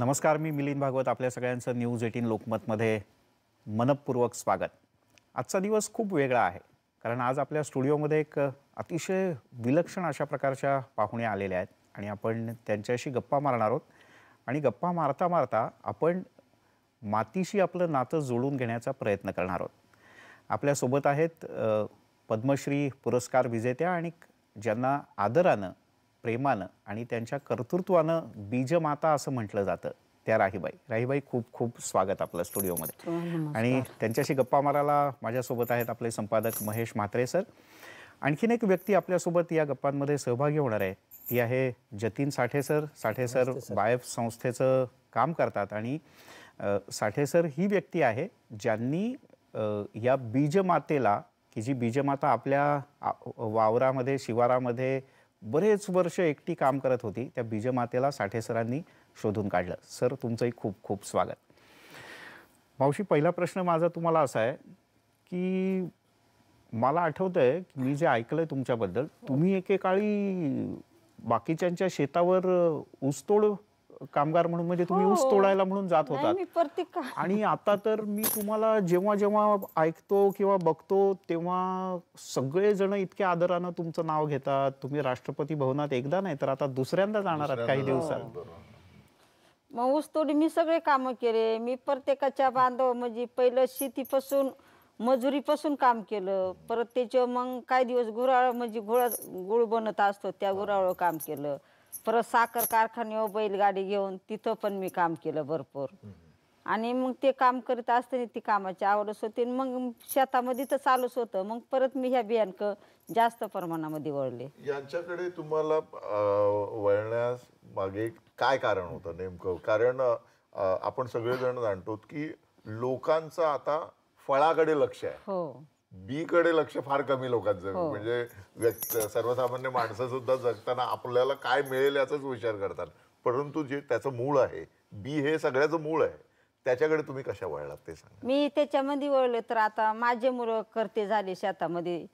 नमस्कार मी मिलिंद भागवत आपल्या सगळ्यांचं न्यूज एटीन लोकमतमध्ये मनपूर्वक स्वागत आजचा दिवस खूप वेगळा आहे कारण आज आपल्या स्टुडिओमध्ये एक अतिशय विलक्षण अशा प्रकारच्या पाहुण्या आलेल्या आहेत आणि आपण त्यांच्याशी गप्पा मारणार आहोत आणि गप्पा मारता मारता आपण मातीशी आपलं नातं जोडून घेण्याचा प्रयत्न करणार आहोत आपल्यासोबत आहेत पद्मश्री पुरस्कार विजेत्या आणि ज्यांना आदरानं प्रेमानं आणि त्यांच्या कर्तृत्वानं बीजमाता असं म्हटलं जातं त्या राहीबाई राहीबाई खूप खूप स्वागत आपलं स्टुडिओमध्ये हो, आणि त्यांच्याशी गप्पा मारायला माझ्यासोबत आहेत आपले संपादक महेश म्हात्रे सर आणखीन एक व्यक्ती आपल्यासोबत या गप्पांमध्ये सहभागी होणार आहे ती आहे जतीन साठे सर साठे सर बायफ संस्थेचं काम करतात आणि साठे सर ही व्यक्ती आहे ज्यांनी या बीजमातेला की जी बीजमाता आपल्या वावरामध्ये शिवारामध्ये बरेच वर्ष एकटी काम करत होती त्या बीजमातेला साठे सरांनी शोधून काढलं सर तुमचंही खूप खूप स्वागत मावशी पहिला प्रश्न माझा तुम्हाला असा आहे की मला आठवतं आहे की मी जे ऐकलं तुमच्याबद्दल तुम्ही एकेकाळी बाकीच्यांच्या शेतावर ऊसतोड कामगार म्हणून म्हणजे तुम्ही हो. ऊस तोडायला म्हणून जात होता आणि आता तर मी तुम्हाला जेव्हा जेव्हा ऐकतो किंवा बघतो तेव्हा सगळेजण इतक्या आदरानं तुमचं नाव घेतात तुम्ही राष्ट्रपती भवनात एकदा नाही तर आता दुसऱ्यांदा जाणार काही दिवसात मग तोडी मी सगळे कामं केले मी प्रत्येकाच्या बांधव म्हणजे पहिलं शेतीपासून मजुरीपासून काम केलं परत त्याच्या मग काही दिवस गुराळ म्हणजे गुळ बनत असतो त्या गुराळ काम केलं परत साखर कारखान्यावर बैलगाडी घेऊन तिथं पण मी काम केलं भरपूर आणि मग ते काम करीत असताना ती कामाची आवडच होती मग शेतामध्ये तर चालूच होतं मग परत मी ह्या बियांक जास्त प्रमाणामध्ये वळले यांच्याकडे तुम्हाला वळण्यास मागे काय कारण होतं नेमकं कारण आपण सगळेजण जाणतो की लोकांचं आता फळाकडे लक्ष आहे हो बी कडे लक्ष फार कमी लोकांचं हो. म्हणजे सर्वसामान्य माणसं सुद्धा जगताना आपल्याला काय मिळेल याचाच विचार करतात परंतु जे त्याचं मूळ आहे बी हे सगळ्याचं मूळ आहे त्याच्याकडे तुम्ही कशा वळलात ते सांगा मी त्याच्यामध्ये वळले तर आता माझे मुलं करते झाले शेतामध्ये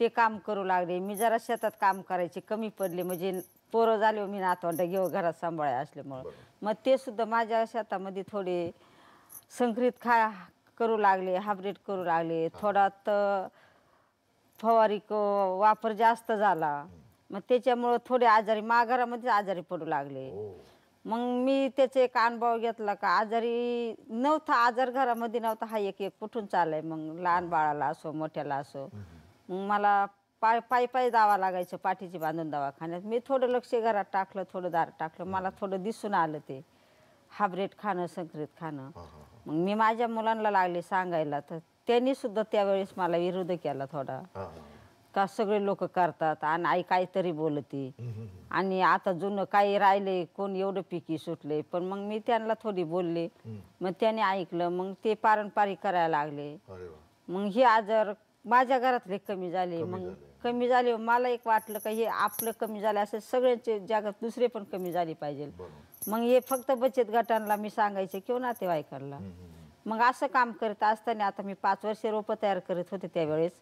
ते काम करू लागले मी जरा शेतात काम करायचे कमी पडले म्हणजे पोरं झाले मी नातवंड घेऊ घरात सांभाळाय असल्यामुळं मग ते सुद्धा माझ्या शेतामध्ये थोडे संक्रित खा करू लागले हायब्रिड करू लागले थोडा फवारी वापर जास्त झाला मग त्याच्यामुळं थोडे आजारी माघारामध्ये आजारी पडू लागले हो. मग मी त्याचे एक अनुभव घेतला का आजारी नव्हता आजार घरामध्ये नव्हता हा एक एक कुठून चालय मग लहान बाळाला असो मोठ्याला असो मग मला पाय पायी पायी दावा लागायचं पाठीची बांधून दवाखान्यात मी थोडं लक्ष घरात टाकलं थोडं दार टाकलं मला थोडं दिसून आलं ते हायब्रेड खाणं संक्रित खाणं मग मी माझ्या मुलांना लागले सांगायला तर त्यांनी सुद्धा त्यावेळेस मला विरोध केला थोडा का सगळे लोक करतात आणि आई काहीतरी बोलते आणि आता जुनं काही राहिले कोण एवढं पिकी सुटले पण मग मी त्यांना थोडी बोलले मग त्याने ऐकलं मग ते पारंपरिक करायला लागले मग हे आजार माझ्या घरातले कमी झाले मग कमी झाले मला एक वाटलं का हे आपलं कमी झालं असं सगळ्यांचे जगात दुसरे पण कमी झाले पाहिजे मग हे फक्त बचत गटांना मी सांगायचे किंवा नातेवाईकांना मग असं काम करत असताना आता मी पाच वर्षे रोपं तयार करत होते त्यावेळेस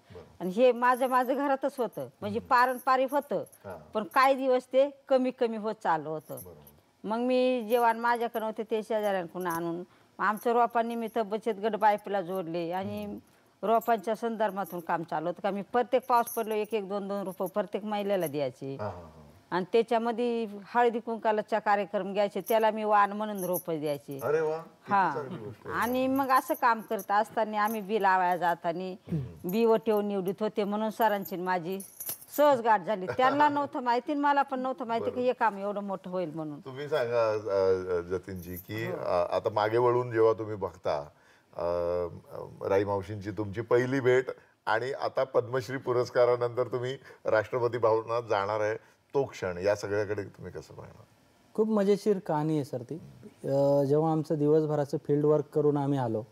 आणि हे माझं माझं घरातच होतं म्हणजे पारंपरिक होतं पण काही दिवस ते कमी कमी होत चाललं होतं मग मी जेवण माझ्याकडे होते ते शेजाऱ्यांकडून आणून आमच्या रोपांनी मी तर बचत गट बायपला जोडले आणि रोपांच्या संदर्भातून काम चालू होतं का मी प्रत्येक पाऊस पडलो एक एक दोन दोन रुपये प्रत्येक महिलेला द्यायचे आणि त्याच्यामध्ये हळदी कुंकालाचा कार्यक्रम घ्यायचे त्याला मी वाण म्हणून रोप द्यायचे हा आणि मग असं काम करत असताना आम्ही बी लावायला जाताना बी व ठेवून निवडीत होते म्हणून सरांची माझी सहज गाठ झाली त्यांना नव्हतं माहिती मला पण नव्हतं माहिती की हे काम एवढं मोठं होईल म्हणून तुम्ही सांगा जतीनजी की हो. आता मागे वळून जेव्हा तुम्ही बघता राई मावशींची तुमची पहिली भेट आणि आता पद्मश्री पुरस्कारानंतर तुम्ही राष्ट्रपती भवनात जाणार आहे तो क्षण या सगळ्याकडे तुम्ही कसं पाहणार खूप मजेशीर कहाणी आहे सर ती जेव्हा आमचं दिवसभराचं फील्ड वर्क करून आम्ही आलो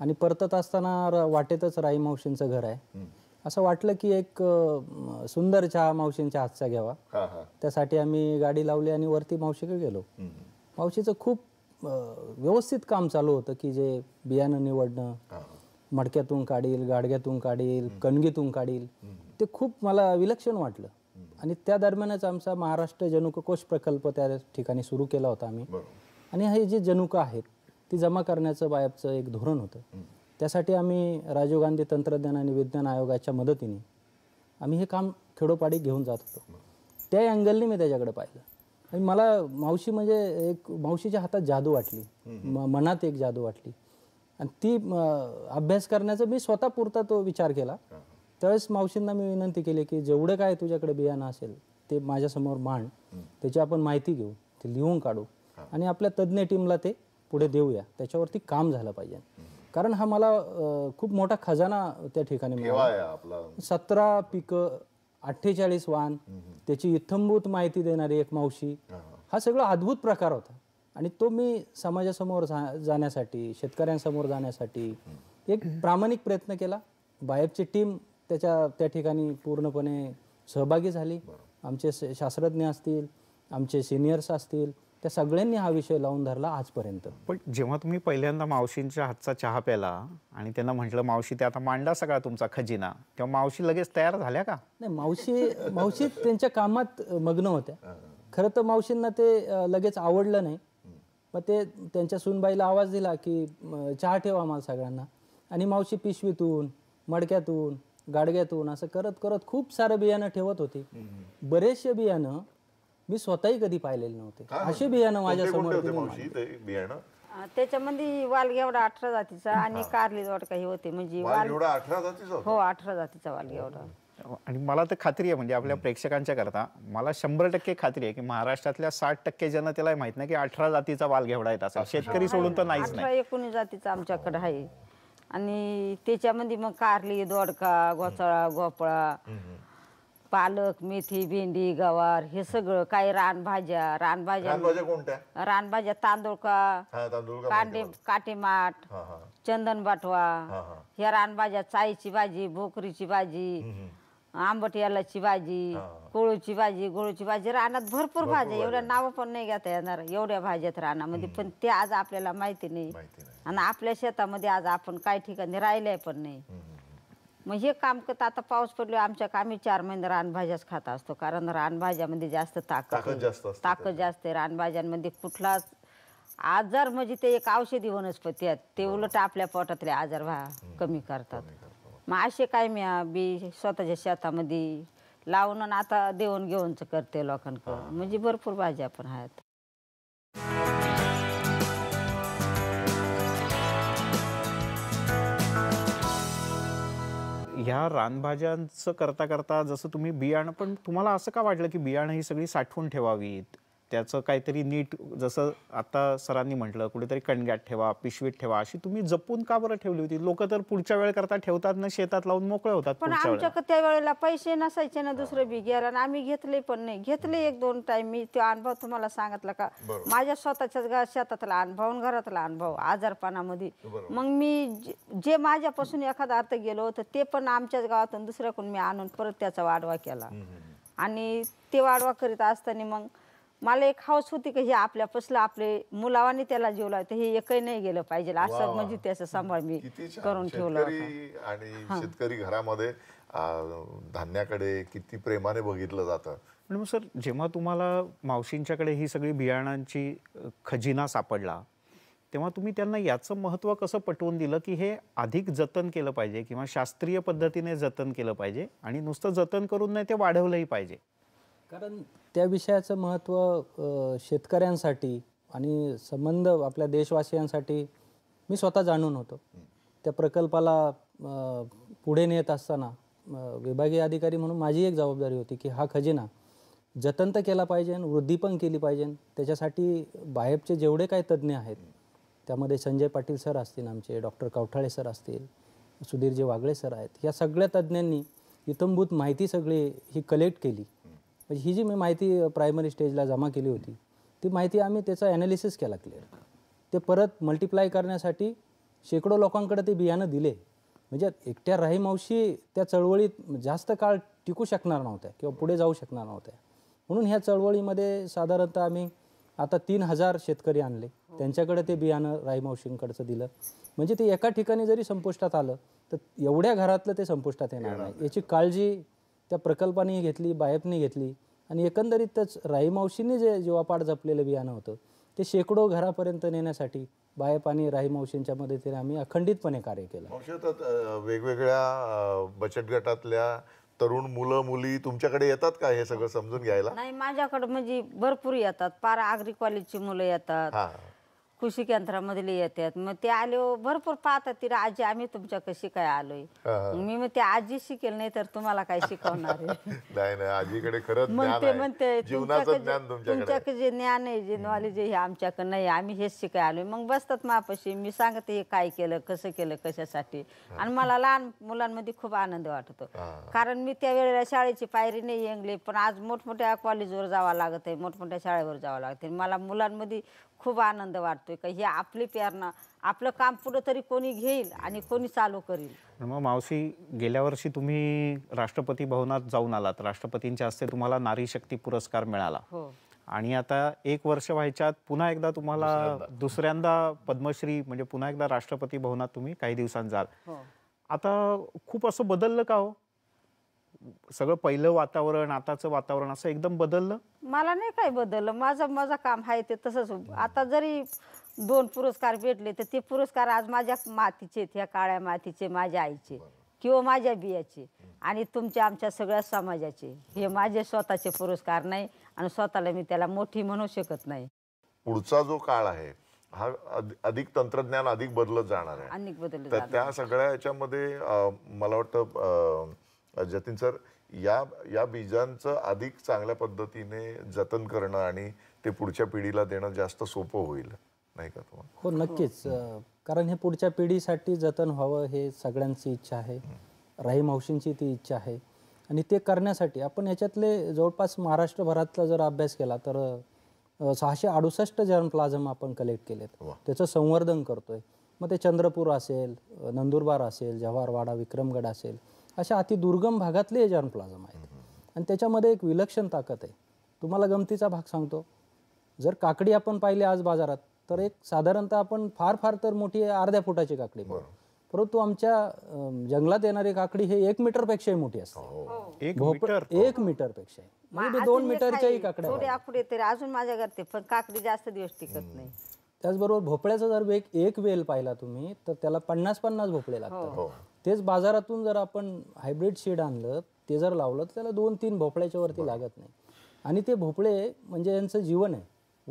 आणि परतत असताना वाटेतच राई मावशींचं घर आहे असं वाटलं की एक सुंदर चहा मावशींच्या हातचा घ्यावा त्यासाठी आम्ही गाडी लावली आणि वरती मावशीकडे गेलो मावशीचं खूप व्यवस्थित काम चालू होतं की जे बियाणं निवडणं मडक्यातून काढील गाडग्यातून काढील कणगीतून काढील ते खूप मला विलक्षण वाटलं आणि त्या दरम्यानच आमचा महाराष्ट्र जनुक कोश प्रकल्प त्या ठिकाणी सुरू केला होता आम्ही आणि हे जे जनुकं आहेत ती जमा करण्याचं बायपचं एक धोरण होतं त्यासाठी आम्ही राजीव गांधी तंत्रज्ञान आणि विज्ञान आयोगाच्या मदतीने आम्ही हे काम खेडोपाडी घेऊन जात होतो त्या अँगलने मी त्याच्याकडे पाहिलं आणि मला मावशी म्हणजे एक मावशीच्या हातात जादू वाटली मनात एक जादू वाटली आणि ती अभ्यास करण्याचा मी स्वतः पुरता तो विचार केला त्यावेळेस मावशींना मी विनंती केली की जेवढं काय तुझ्याकडे बियाणं असेल ते माझ्यासमोर मांड त्याची आपण माहिती घेऊ ते लिहून काढू आणि आपल्या तज्ज्ञ टीमला ते पुढे देऊया त्याच्यावरती काम झालं पाहिजे कारण हा मला खूप मोठा खजाना त्या ठिकाणी मिळाला सतरा पिकं अठ्ठेचाळीस वान त्याची इथंभूत माहिती देणारी एक मावशी हा सगळा अद्भुत प्रकार होता आणि तो मी समाजासमोर जाण्यासाठी शेतकऱ्यांसमोर जाण्यासाठी एक प्रामाणिक प्रयत्न केला बायबची टीम त्याच्या त्या ठिकाणी पूर्णपणे सहभागी झाली आमचे शास्त्रज्ञ असतील आमचे सिनियर्स असतील त्या सगळ्यांनी हा विषय लावून धरला आजपर्यंत पण जेव्हा तुम्ही पहिल्यांदा मावशींच्या हातचा चहा प्याला आणि त्यांना म्हटलं मावशी ते आता मांडा सगळा तुमचा खजिना तेव्हा मावशी लगेच तयार झाल्या का नाही मावशी मावशी त्यांच्या कामात मग्न होत्या खरं तर मावशींना ते लगेच आवडलं नाही मग ते त्यांच्या सुनबाईला आवाज दिला की चहा ठेवा आम्हाला सगळ्यांना आणि मावशी पिशवीतून मडक्यातून गाडग्यातून असं करत करत खूप सारं बियाणं ठेवत होती बरेचशे बियाणं मी स्वतःही कधी पाहिलेले नव्हते असे बियाणं माझ्या समोर बियाणं त्याच्यामध्ये वालगेवडा अठरा जातीचा आणि कारली जवळ काही होते म्हणजे हो अठरा जातीचा वालगेवडा आणि मला तर खात्री आहे म्हणजे आपल्या प्रेक्षकांच्या करता मला शंभर टक्के खात्री आहे की महाराष्ट्रातल्या साठ टक्के जण त्याला माहित नाही की अठरा जातीचा वाल घेवडा येत असेल शेतकरी सोडून तर नाही एकोणीस जातीचा आमच्याकडे आहे आणि त्याच्यामध्ये मग कारली दोडका घोचळा गोपळा पालक मेथी भेंडी गवार हे सगळं काही रानभाज्या रानभाज्या रानभाज्या कोणत्या रानभाज्या तांदूळ का चंदन बाटवा हे रानभाज्या चायची भाजी भोकरीची भाजी आंबट यालाची भाजी कोळूची भाजी गोळूची भाजी रानात भरपूर भाज्या एवढ्या नावं पण नाही घेता येणार एवढ्या भाज्यात रानामध्ये पण ते आज आपल्याला माहिती नाही आणि आपल्या शेतामध्ये आज आपण काही ठिकाणी राहिले पण नाही मग हे काम करता आता पाऊस पडलो आमच्या कामी चार महिने रानभाज्याच खात असतो कारण रानभाज्यामध्ये जास्त ताकद ताकद जास्त आहे रानभाज्यांमध्ये कुठलाच आजार म्हणजे ते एक औषधी वनस्पती आहेत ते उलट आपल्या पोटातले आजार व्हा कमी करतात मग असे काय मी बी स्वतःच्या शेतामध्ये लावून आता देऊन घेऊनच करते लोकांकडून म्हणजे भरपूर भाज्या पण आहेत ह्या रानभाज्यांचं करता करता जसं तुम्ही बियाणं पण तुम्हाला असं का वाटलं की बियाणं ही सगळी साठवून ठेवावीत त्याचं काहीतरी नीट जसं आता सरांनी म्हटलं कुठेतरी कणग्यात ठेवा पिशवीत ठेवा अशी तुम्ही जपून का बरं ठेवली होती लोक तर पुढच्या वेळ करता ठेवतात ना शेतात लावून मोकळे होतात पण आमच्याकडे त्या वेळेला पैसे नसायचे ना दुसरं बी घ्यायला आणि आम्ही घेतले पण नाही घेतले एक दोन टाइम मी तो अनुभव तुम्हाला सांगितला का माझ्या स्वतःच्याच शेतातला अनुभव आणि घरातला अनुभव आजारपणामध्ये मग मी जे- माझ्यापासून एखादा अर्थ गेलो होतं ते पण आमच्याच गावातून दुसऱ्याकडून मी आणून परत त्याचा वाढवा केला आणि ते वाढवा करीत असताना मग मला एक हाऊस होती की हे आपल्या पसलं आपले मुलावाने त्याला जेवला ते हे एकही नाही गेलं पाहिजे असं म्हणजे त्याचा सांभाळ मी करून ठेवलं आणि शेतकरी घरामध्ये धान्याकडे किती प्रेमाने बघितलं जातं पण मग सर जेव्हा तुम्हाला मावशींच्याकडे ही सगळी बियाणांची खजिना सापडला तेव्हा तुम्ही त्यांना याचं महत्व कसं पटवून दिलं की हे अधिक जतन केलं पाहिजे किंवा शास्त्रीय पद्धतीने जतन केलं पाहिजे आणि नुसतं जतन करून नाही ते वाढवलंही पाहिजे कारण त्या विषयाचं महत्त्व शेतकऱ्यांसाठी आणि संबंध आपल्या देशवासियांसाठी मी स्वतः जाणून होतो त्या प्रकल्पाला पुढे नेत असताना विभागीय अधिकारी म्हणून माझी एक जबाबदारी होती की हा खजिना जतन तर केला पाहिजे वृद्धी पण केली पाहिजे त्याच्यासाठी बाहेबचे जेवढे काही तज्ज्ञ आहेत त्यामध्ये संजय पाटील सर असतील आमचे डॉक्टर कवठाळे सर असतील सुधीरजी वागळे सर आहेत या सगळ्या तज्ज्ञांनी इतंभूत माहिती सगळी ही कलेक्ट केली म्हणजे ही जी मी माहिती प्रायमरी स्टेजला जमा केली होती ती माहिती आम्ही त्याचा ॲनालिसिस केला क्लिअर ते परत मल्टिप्लाय करण्यासाठी शेकडो लोकांकडे ते बियाणं दिले म्हणजे एकट्या राही मावशी त्या चळवळीत जास्त काळ टिकू शकणार नव्हत्या किंवा पुढे जाऊ शकणार नव्हत्या म्हणून ह्या चळवळीमध्ये साधारणतः आम्ही आता तीन हजार शेतकरी आणले त्यांच्याकडे ते बियाणं मावशींकडचं दिलं म्हणजे ते एका ठिकाणी जरी संपुष्टात आलं तर एवढ्या घरातलं ते संपुष्टात येणार नाही याची काळजी त्या प्रकल्पाने घेतली बायपने घेतली आणि एकंदरीतच मावशींनी जे जीवापाड जपलेलं बियाणं होतं ते शेकडो घरापर्यंत नेण्यासाठी बायप आणि मावशींच्या मदतीने आम्ही अखंडितपणे कार्य केलं वेगवेगळ्या बचत गटातल्या तरुण मुलं मुली तुमच्याकडे येतात का हे सगळं समजून घ्यायला नाही माझ्याकडे म्हणजे भरपूर येतात पारा आग्री कॉलेजची मुलं येतात कृषी केंद्रामध्ये येतात मग ते आले भरपूर पाहतात तिला आजी आम्ही तुमच्या कशी काय आलोय मी मग ते आजी शिकेल नाही तर तुम्हाला काय शिकवणार नाही आजीकडे खरं म्हणते म्हणते तुमच्याकडे जे ज्ञान आहे जे नॉलेज आहे हे आमच्याकडे नाही आम्ही हेच शिकाय आलोय मग बसतात मापाशी मी सांगते हे काय केलं कसं केलं कशासाठी आणि मला लहान मुलांमध्ये खूप आनंद वाटतो कारण मी त्यावेळेला शाळेची पायरी नाही येंगली पण आज मोठमोठ्या कॉलेजवर जावं लागत आहे मोठमोठ्या शाळेवर जावं लागते मला मुलांमध्ये खूप आनंद वाटतोय का हे आपली प्रेरणा आपलं काम पुढं तरी कोणी घेईल आणि कोणी चालू करील मग मावशी गेल्या वर्षी तुम्ही राष्ट्रपती भवनात जाऊन आलात राष्ट्रपतींच्या हस्ते तुम्हाला नारी शक्ती पुरस्कार मिळाला हो आणि आता एक वर्ष व्हायच्यात पुन्हा एकदा तुम्हाला दुसऱ्यांदा पद्मश्री म्हणजे पुन्हा एकदा राष्ट्रपती भवनात तुम्ही काही दिवसांत जाल हो. आता खूप असं बदललं का हो सगळं पहिलं वातावरण आताचं वातावरण असं एकदम बदललं मला नाही काय बदललं माझं माझं काम आहे ते तसंच आता जरी दोन पुरस्कार भेटले तर ते पुरस्कार आज माझ्या मातीचे ह्या काळ्या मातीचे माझ्या आईचे किंवा माझ्या बियाचे आणि तुमच्या आमच्या सगळ्या समाजाचे हे माझे स्वतःचे पुरस्कार नाही आणि स्वतःला मी त्याला मोठी म्हणू शकत नाही पुढचा जो काळ आहे हा अधिक तंत्रज्ञान अधिक बदलत जाणार आहे अनेक बदलत त्या सगळ्या याच्यामध्ये मला वाटतं जतीन सर या या बीजांचं अधिक चांगल्या पद्धतीने जतन करणं आणि ते पुढच्या पिढीला देणं जास्त सोपं होईल नाही का तुम्हाला हो नक्कीच हो. कारण हे पुढच्या पिढीसाठी जतन व्हावं हे सगळ्यांची इच्छा आहे राही मावशींची ती इच्छा आहे आणि ते करण्यासाठी आपण याच्यातले जवळपास महाराष्ट्रभरातला जर अभ्यास केला तर सहाशे अडुसष्ट जर्म प्लाझम आपण कलेक्ट केलेत त्याचं संवर्धन करतोय मग ते चंद्रपूर असेल नंदुरबार असेल जव्हारवाडा विक्रमगड असेल अशा अतिदुर्गम भागातले जर्न प्लाझम आहेत आणि त्याच्यामध्ये एक विलक्षण ताकद आहे तुम्हाला गमतीचा भाग सांगतो जर काकडी आपण पाहिली आज बाजारात तर एक साधारणतः आपण फार फार तर मोठी अर्ध्या फुटाची काकडी परंतु आमच्या जंगलात येणारी काकडी हे एक पेक्षाही मोठी असते हो. हो. एक मीटर पेक्षा म्हणजे दोन मीटरच्याही काकड्या अजून माझ्या घरते पण काकडी जास्त दिवस टिकत नाही त्याचबरोबर भोपळ्याचा जर एक वेल पाहिला तुम्ही तर त्याला पन्नास पन्नास भोपळे लागतात हो. तेच बाजारातून जर आपण हायब्रीड शेड आणलं ते जर लावलं तर त्याला दोन तीन भोपळ्याच्या वरती लागत नाही आणि ते भोपळे म्हणजे यांचं जीवन आहे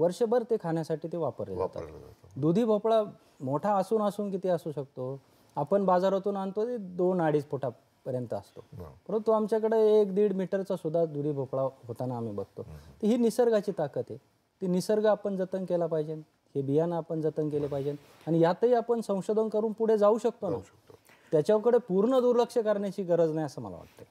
वर्षभर ते खाण्यासाठी ते वापरले जातात दुधी भोपळा मोठा असून असून किती असू शकतो आपण बाजारातून आणतो ते दोन अडीच फुटापर्यंत असतो परंतु आमच्याकडे एक दीड मीटरचा सुद्धा दुधी भोपळा होताना आम्ही बघतो तर ही निसर्गाची ताकद आहे ती निसर्ग आपण जतन केला पाहिजे हे बियाणं आपण जतन केले पाहिजे आणि यातही आपण संशोधन करून पुढे जाऊ शकतो ना त्याच्याकडे पूर्ण दुर्लक्ष करण्याची गरज नाही असं मला वाटतं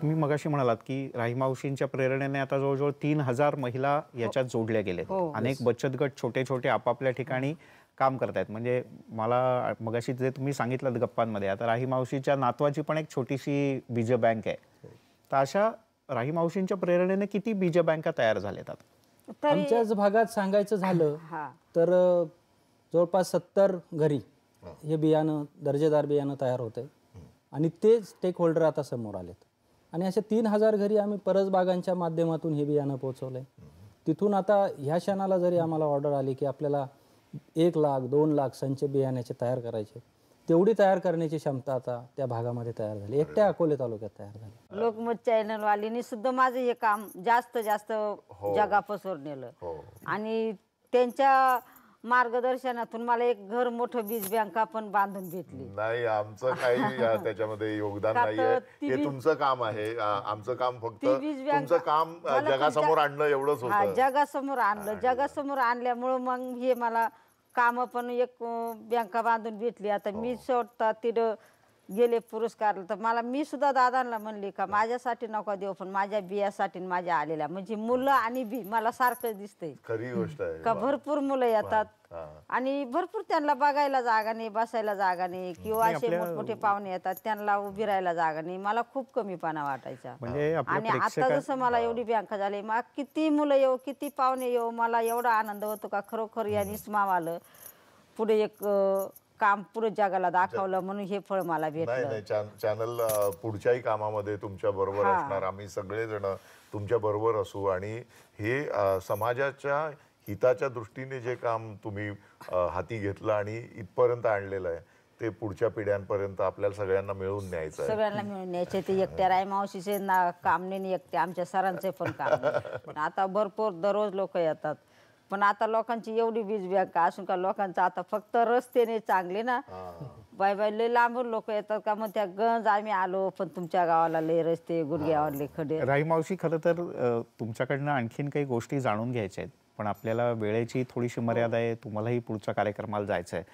तुम्ही मगाशी म्हणालात की राही राहीमावशींच्या प्रेरणेने आता जवळजवळ तीन हजार महिला याच्यात जोडल्या गेल्या हो, हो. अनेक बचत गट छोटे छोटे आपापल्या ठिकाणी काम करतायत म्हणजे मला मगाशी जे तुम्ही सांगितलं गप्पांमध्ये आता राही मावशीच्या नातवाची पण एक छोटीशी बीज बँक आहे तर अशा मावशींच्या प्रेरणेने किती बीज बँका तयार झालेतात आमच्याच भागात सांगायचं झालं तर जवळपास सत्तर घरी हो. हे बियाणं दर्जेदार बियाणं तयार होते आणि ते स्टेक होल्डर आता समोर आलेत आणि अशा तीन हजार घरी आम्ही बागांच्या माध्यमातून हे बियाणं पोहोचवलंय तिथून आता ह्या क्षणाला जरी आम्हाला ऑर्डर आली की आपल्याला एक लाख दोन लाख संच बियाण्याचे तयार करायचे तेवढी तयार करण्याची क्षमता आता त्या भागामध्ये तयार झाली एकट्या अकोले तालुक्यात तयार झाली लोकमत चॅनल सुद्धा माझं हे काम जास्त जास्त हो. जगापासून नेलं हो. आणि त्यांच्या मार्गदर्शनातून मला एक घर मोठ बीज बँका पण बांधून घेतली नाही आमचं काही त्याच्यामध्ये योगदान नाही नाहीये हे तुमचं काम आहे आमचं काम फक्त काम जगासमोर आणलं एवढंच जगासमोर आणलं जगासमोर आणल्यामुळे मग हे मला कामं पण एक बँका बांधून भेटली आता मी सोडतात हो. तिथं गेले पुरस्कार तर मला मी सुद्धा दादांना म्हणली का माझ्यासाठी नको देऊ पण माझ्या बियासाठी माझ्या आलेल्या म्हणजे मुलं आणि बी मला सारखं दिसतंय खरी गोष्ट का भरपूर मुलं येतात आणि भरपूर त्यांना बघायला जागा नाही बसायला जागा नाही किंवा असे मोठमोठे पाहुणे येतात त्यांना उभी राहायला जागा नाही मला खूप कमीपणा वाटायचा म्हणजे आणि आता जसं मला एवढी बँक झाली मग किती मुलं येऊ किती पाहुणे येऊ मला एवढा आनंद होतो का खरोखर या मावाल पुढे एक काम पुरं जगाला दाखवलं म्हणून हे फळ मला भेटलं चॅनल पुढच्याही कामामध्ये तुमच्या बरोबर असणार आम्ही सगळेजण तुमच्या बरोबर असू आणि हे समाजाच्या हिताच्या दृष्टीने जे काम तुम्ही हाती घेतलं आणि इथपर्यंत आणलेलं आहे ते पुढच्या पिढ्यांपर्यंत आपल्याला सगळ्यांना मिळून न्यायचं सगळ्यांना मिळून न्यायचे ते एकट्या राय मावशीचे ना कामने एकट्या आमच्या सरांचे पण काम आता भरपूर दररोज लोक येतात पण आता लोकांची एवढी वीज बँक असून का लोकांचं आता फक्त ने चांगले ना बाय बाय लय लांबून लोक येतात का मग त्या गंज आम्ही आलो पण तुमच्या गावाला लय रस्ते गुडघ्यावर लय खडे राही मावशी खरं तर तुमच्याकडनं आणखीन काही गोष्टी जाणून घ्यायच्या आहेत पण आपल्याला वेळेची थोडीशी हो. मर्यादा आहे तुम्हालाही पुढच्या कार्यक्रमाला जायचं आहे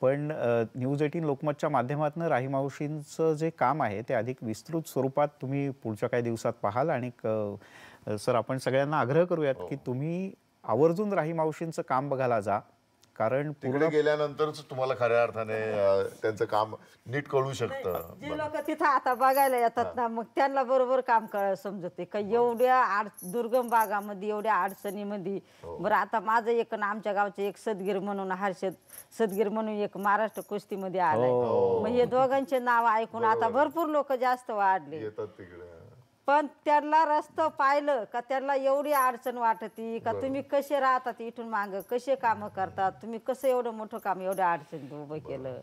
पण न्यूज एटीन लोकमतच्या माध्यमातून राही मावशींचं जे काम आहे ते अधिक विस्तृत स्वरूपात तुम्ही पुढच्या काही दिवसात पाहाल आणि सर आपण सगळ्यांना आग्रह करूयात हो. की तुम्ही आवर्जून राही मावशींचं काम बघायला जा कारण पुढे गेल्यानंतरच तुम्हाला खऱ्या अर्थाने त्यांचं काम नीट कळू शकतं जे लोक तिथं आता बघायला येतात ना मग त्यांना बरोबर काम करायला समजते का एवढ्या दुर्गम भागामध्ये एवढ्या अडचणीमध्ये हो. बरं आता माझं एक आमच्या गावचं एक सदगीर म्हणून हर्षद सदगीर म्हणून एक महाराष्ट्र कुस्तीमध्ये आलाय हो. मग हे दोघांचे नाव ऐकून आता भरपूर लोक जास्त वाढले येतात तिकडे पण त्यांना रस्ता पाहिलं का त्यांना एवढी अडचण वाटती का तुम्ही कसे राहतात इथून माग कसे काम करतात तुम्ही कसं एवढं मोठं काम एवढ्या अडचणीत उभं केलं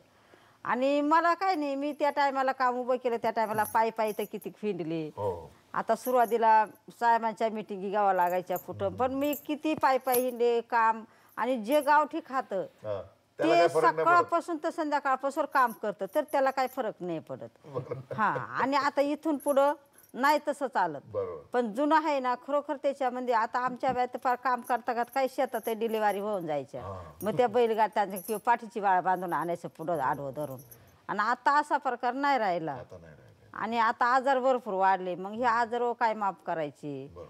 आणि मला काय नाही मी त्या टायमाला काम उभं केलं त्या टायमाला पाय पाय तर किती फिंडले हो. आता सुरुवातीला साहेबांच्या मिटिंगी गावा लागायच्या कुठं पण मी किती पाय पाय हिंडे काम आणि जे गावठी खात ते सकाळपासून तर संध्याकाळपासून काम करतं तर त्याला काही फरक नाही पडत हा आणि आता इथून पुढं नाही तसं चालत पण जुनं आहे ना खरोखर त्याच्यामध्ये आता आमच्या वेळात फार काम करता करता काही शेतात डिलिव्हरी होऊन जायच्या मग त्या त्यांच्या किंवा पाठीची बाळ बांधून आणायचं पुढं आडवं धरून आणि आता असा प्रकार नाही राहिला आणि आता आजार भरपूर वाढले मग हे आजार काय माफ करायचे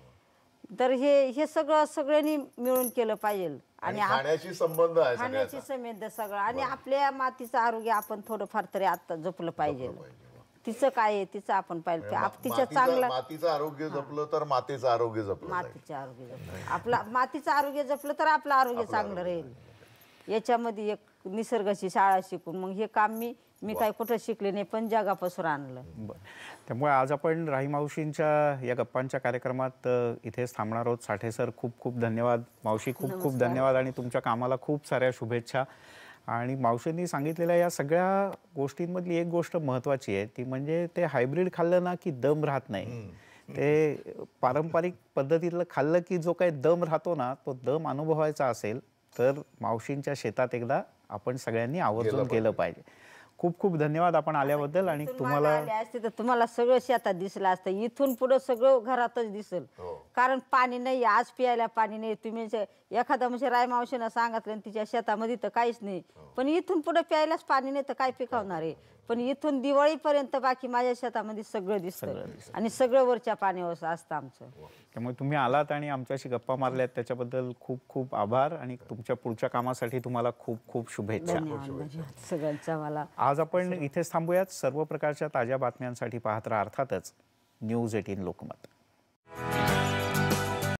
तर हे हे सगळं सगळ्यांनी मिळून केलं पाहिजे आणि संबंध खाण्याची संबंध सगळं आणि आपल्या मातीचं आरोग्य आपण थोडंफार तरी आता जपलं जपलं पाहिजे. तिचं काय आहे तिचं आपण पाहिलं आप तिचं चांगलं मातीचं आरोग्य जपलं तर मातीचं आरोग्य जपलं मातीचं आरोग्य आपला मातीचं आरोग्य जपलं तर आपलं आरोग्य चांगलं राहील याच्यामध्ये एक निसर्गाची शाळा शिकून मग हे काम मी मी काय कुठं शिकले नाही पण जगापासून आणलं त्यामुळे आज आपण राही मावशींच्या या गप्पांच्या कार्यक्रमात इथे इथेच थांबणार आहोत साठे सर खूप खूप धन्यवाद मावशी खूप खूप धन्यवाद आणि तुमच्या कामाला खूप साऱ्या शुभेच्छा आणि मावशींनी सांगितलेल्या या सगळ्या गोष्टींमधली एक गोष्ट महत्वाची आहे ती म्हणजे ते हायब्रीड खाल्लं ना की दम राहत नाही ते पारंपरिक पद्धतीतलं खाल्लं की जो काही दम राहतो ना तो दम अनुभवायचा असेल तर मावशींच्या शेतात एकदा आपण सगळ्यांनी आवर्जून केलं पाहिजे खूप खूप धन्यवाद आपण आल्याबद्दल आणि तुम्हाला आले असते तर तुम्हाला सगळं शेतात दिसलं असतं इथून पुढं सगळं घरातच दिसल हो. कारण पाणी नाही आज प्यायला पाणी नाही तुम्ही एखादा म्हणजे मावशीनं सांगितलं तिच्या शेतामध्ये तर काहीच नाही हो. पण इथून पुढे प्यायलाच पाणी नाही तर काय पिकवणार आहे पण इथून दिवाळीपर्यंत बाकी माझ्या शेतामध्ये सगळं दिसतं आणि सगळं वरच्या पाण्यावर असतं आमचं त्यामुळे तुम्ही आलात आणि आमच्याशी गप्पा मारल्यात त्याच्याबद्दल खूप खूप आभार आणि तुमच्या पुढच्या कामासाठी तुम्हाला खूप खूप शुभेच्छा धन्यवाद सगळ्यांचा मला आज आपण इथेच थांबूयात सर्व प्रकारच्या ताज्या बातम्यांसाठी पाहत राहा अर्थातच न्यूज एटीन लोकमत